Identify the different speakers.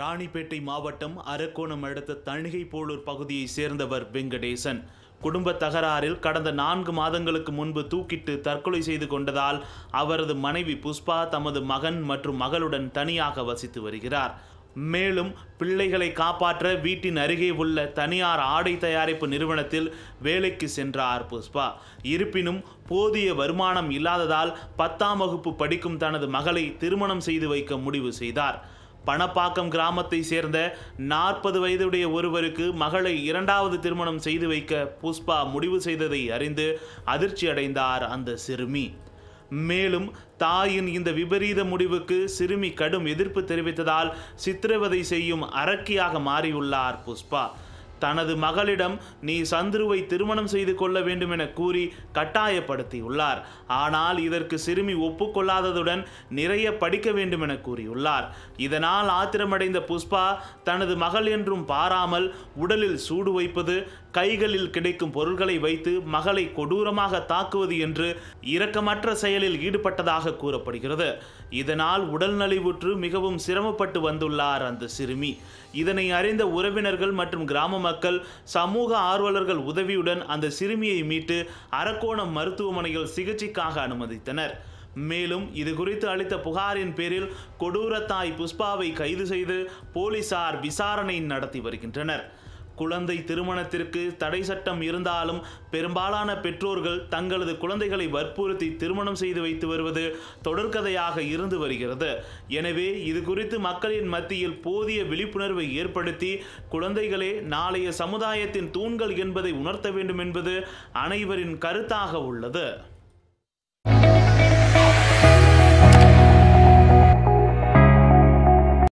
Speaker 1: ராணிப்பேட்டை மாவட்டம் அரக்கோணம் அடுத்த தணிகை போலூர் பகுதியை சேர்ந்தவர் வெங்கடேசன் குடும்ப தகராறில் கடந்த நான்கு மாதங்களுக்கு முன்பு தூக்கிட்டு தற்கொலை செய்து கொண்டதால் அவரது மனைவி புஷ்பா தமது மகன் மற்றும் மகளுடன் தனியாக வசித்து வருகிறார் மேலும் பிள்ளைகளை காப்பாற்ற வீட்டின் அருகே உள்ள தனியார் ஆடை தயாரிப்பு நிறுவனத்தில் வேலைக்கு சென்றார் புஷ்பா இருப்பினும் போதிய வருமானம் இல்லாததால் பத்தாம் வகுப்பு படிக்கும் தனது மகளை திருமணம் செய்து வைக்க முடிவு செய்தார் பணப்பாக்கம் கிராமத்தை சேர்ந்த நாற்பது வயதுடைய ஒருவருக்கு மகளை இரண்டாவது திருமணம் செய்து வைக்க புஷ்பா முடிவு செய்ததை அறிந்து அதிர்ச்சி அடைந்தார் அந்த சிறுமி மேலும் தாயின் இந்த விபரீத முடிவுக்கு சிறுமி கடும் எதிர்ப்பு தெரிவித்ததால் சித்திரவதை செய்யும் அரக்கியாக மாறியுள்ளார் புஷ்பா தனது மகளிடம் நீ சந்துருவை திருமணம் செய்து கொள்ள வேண்டும் என கூறி கட்டாயப்படுத்தியுள்ளார் ஆனால் இதற்கு சிறுமி ஒப்புக்கொள்ளாததுடன் நிறைய படிக்க வேண்டும் என கூறியுள்ளார் இதனால் ஆத்திரமடைந்த புஷ்பா தனது மகள் என்றும் பாராமல் உடலில் சூடு வைப்பது கைகளில் கிடைக்கும் பொருள்களை வைத்து மகளை கொடூரமாக தாக்குவது என்று இரக்கமற்ற செயலில் ஈடுபட்டதாக கூறப்படுகிறது இதனால் உடல் நலிவுற்று மிகவும் சிரமப்பட்டு வந்துள்ளார் அந்த சிறுமி இதனை அறிந்த உறவினர்கள் மற்றும் கிராம மக்கள் சமூக ஆர்வலர்கள் உதவியுடன் அந்த சிறுமியை மீட்டு அரக்கோணம் மருத்துவமனையில் சிகிச்சைக்காக அனுமதித்தனர் மேலும் இது குறித்து அளித்த புகாரின் பேரில் கொடூரத்தாய் புஷ்பாவை கைது செய்து போலீசார் விசாரணை நடத்தி வருகின்றனர் குழந்தை திருமணத்திற்கு தடை சட்டம் இருந்தாலும் பெரும்பாலான பெற்றோர்கள் தங்களது குழந்தைகளை வற்புறுத்தி திருமணம் செய்து வைத்து வருவது தொடர்கதையாக இருந்து வருகிறது எனவே இது குறித்து மக்களின் மத்தியில் போதிய விழிப்புணர்வை ஏற்படுத்தி குழந்தைகளே நாளைய சமுதாயத்தின் தூண்கள் என்பதை உணர்த்த வேண்டும் என்பது அனைவரின் கருத்தாக உள்ளது